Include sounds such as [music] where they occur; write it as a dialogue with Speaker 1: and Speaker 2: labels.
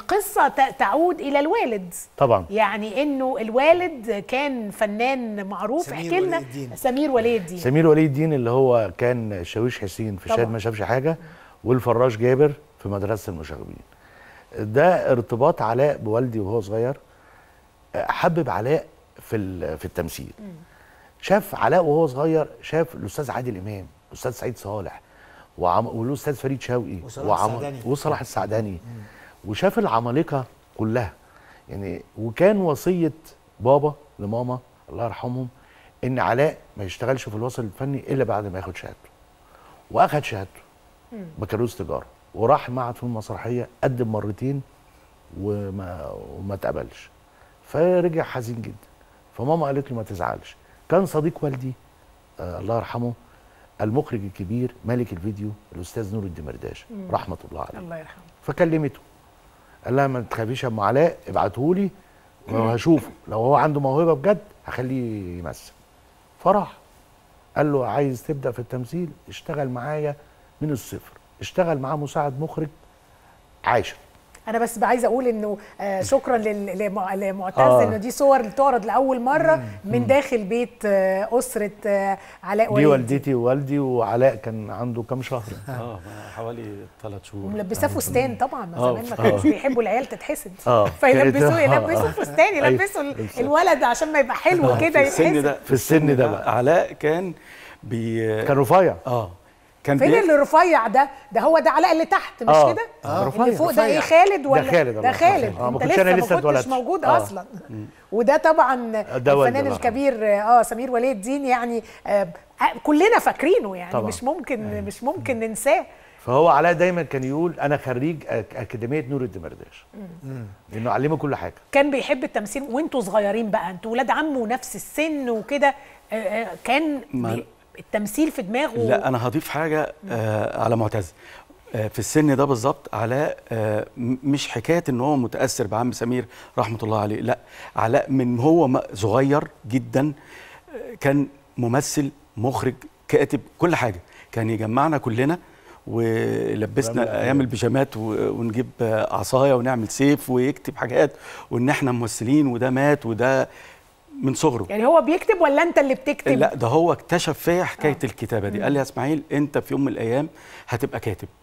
Speaker 1: القصة تعود إلى الوالد طبعا يعني أنه الوالد كان فنان معروف احكي لنا سمير ولي الدين
Speaker 2: سمير ولي الدين اللي هو كان شاويش حسين في شاد ما شافش حاجة والفراش جابر في مدرسة المشاغبين ده ارتباط علاء بوالدي وهو صغير حبب علاء في في التمثيل شاف علاء وهو صغير شاف الاستاذ عادل امام الاستاذ سعيد صالح والاستاذ فريد شوقي وصلاح السعداني وصلاح السعداني وشاف العمالقه كلها يعني وكان وصيه بابا لماما الله يرحمهم ان علاء ما يشتغلش في الوسط الفني الا بعد ما ياخد شهادته واخد شهادته بكالوريوس تجاره وراح معهد فنون مسرحيه قدم مرتين وما وما اتقبلش فرجع حزين جدا فماما قالت له ما تزعلش كان صديق والدي آه الله يرحمه المخرج الكبير مالك الفيديو الاستاذ نور الدمرداش رحمه الله عليه الله يرحمه فكلمته قال لها ما تخافيش يا ام علاء ابعته لي وهشوفه لو هو عنده موهبه بجد هخليه يمثل فراح قال له عايز تبدا في التمثيل اشتغل معايا من الصفر اشتغل معاه مساعد مخرج عاشر
Speaker 1: انا بس عايزه اقول انه آه، شكرا لمعتز آه. انه دي صور تعرض لاول مره من داخل بيت آه، اسره آه، علاء وليد دي والدتي
Speaker 2: ووالدي وعلاء كان عنده كام شهر [laughs] اه حوالي ثلاث شهور ملبساه فستان طبعا ما زمان ما كانوش
Speaker 1: بيحبوا العيال تتحسد [laughs] فيلبسوه يلبسوا فستان أيوه. يلبسوا الولد عشان ما يبقى حلو كده يتحسد
Speaker 3: في السن ده بقى علاء كان بي كان رفيع اه كان
Speaker 2: فين اللي
Speaker 1: رفيع ده ده هو ده علاء اللي تحت مش آه. كده آه. رفيع اللي فوق ده ايه خالد ولا ده خالد ده خالد آه. انت لسه ما كنتش موجود آه. اصلا وده طبعا آه، الفنان الكبير اه سمير ولي الدين يعني آه،, آه كلنا فاكرينه يعني طبعا. مش ممكن آه. مش ممكن ننساه
Speaker 2: فهو علاء دايما كان يقول انا خريج اكاديميه نور الدمرداش لانه علمه كل حاجه
Speaker 1: كان بيحب التمثيل وانتوا صغيرين بقى انتوا ولاد عمه ونفس السن وكده آه، كان التمثيل في دماغه لا
Speaker 2: انا هضيف حاجه
Speaker 3: آه على معتز آه في السن ده بالظبط علاء آه مش حكايه ان هو متاثر بعم سمير رحمه الله عليه لا علاء من هو صغير جدا آه، كان ممثل مخرج كاتب كل حاجه كان يجمعنا كلنا ولبسنا ايام البيجامات ونجيب عصايه ونعمل سيف ويكتب حاجات وان احنا ممثلين وده مات وده من صغره يعني
Speaker 1: هو بيكتب ولا انت اللي بتكتب لا
Speaker 3: ده هو اكتشف فيا حكايه آه. الكتابه دي قال لي يا اسماعيل انت في يوم من الايام هتبقى كاتب